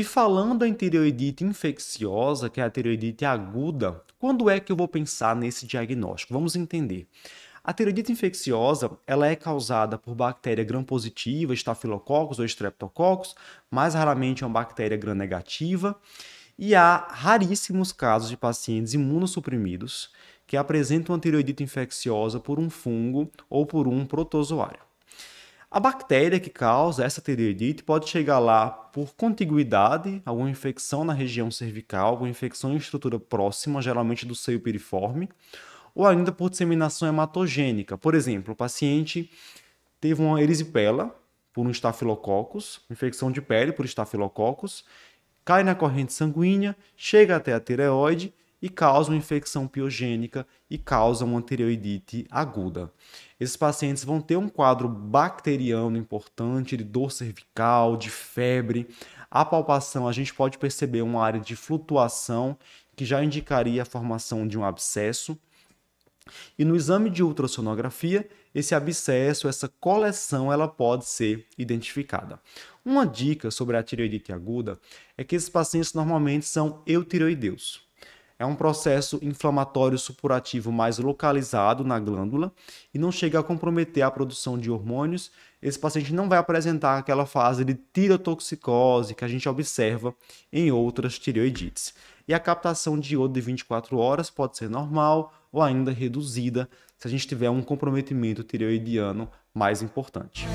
E falando em tireoidite infecciosa, que é a tireoidite aguda, quando é que eu vou pensar nesse diagnóstico? Vamos entender. A tireoidite infecciosa, ela é causada por bactéria gram-positiva, estafilococcus ou estreptococcus, mais raramente é uma bactéria gram-negativa, e há raríssimos casos de pacientes imunossuprimidos que apresentam a tireoidite infecciosa por um fungo ou por um protozoário. A bactéria que causa essa tireoidite pode chegar lá por contiguidade, alguma infecção na região cervical, alguma infecção em estrutura próxima, geralmente do seio piriforme, ou ainda por disseminação hematogênica. Por exemplo, o paciente teve uma erisipela por um estafilococcus, infecção de pele por estafilococcus, cai na corrente sanguínea, chega até a tireoide e causam infecção piogênica e uma tireoidite aguda. Esses pacientes vão ter um quadro bacteriano importante, de dor cervical, de febre. A palpação, a gente pode perceber uma área de flutuação que já indicaria a formação de um abscesso. E no exame de ultrassonografia, esse abscesso, essa coleção, ela pode ser identificada. Uma dica sobre a tireoidite aguda é que esses pacientes normalmente são eutireoideus. É um processo inflamatório supurativo mais localizado na glândula e não chega a comprometer a produção de hormônios. Esse paciente não vai apresentar aquela fase de tirotoxicose que a gente observa em outras tireoidites. E a captação de iodo de 24 horas pode ser normal ou ainda reduzida se a gente tiver um comprometimento tireoidiano mais importante.